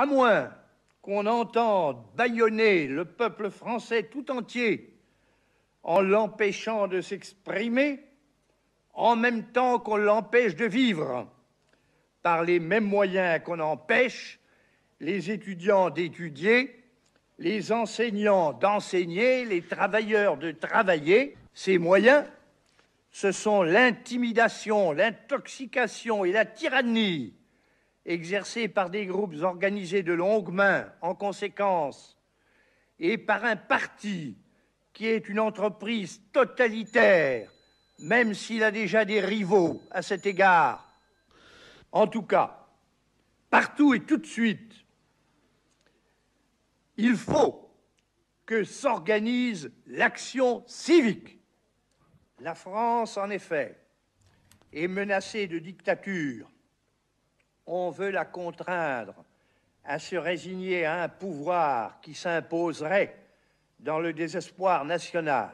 à moins qu'on entende bâillonner le peuple français tout entier en l'empêchant de s'exprimer, en même temps qu'on l'empêche de vivre, par les mêmes moyens qu'on empêche les étudiants d'étudier, les enseignants d'enseigner, les travailleurs de travailler. Ces moyens, ce sont l'intimidation, l'intoxication et la tyrannie exercée par des groupes organisés de longue main en conséquence et par un parti qui est une entreprise totalitaire, même s'il a déjà des rivaux à cet égard. En tout cas, partout et tout de suite, il faut que s'organise l'action civique. La France, en effet, est menacée de dictature on veut la contraindre à se résigner à un pouvoir qui s'imposerait dans le désespoir national.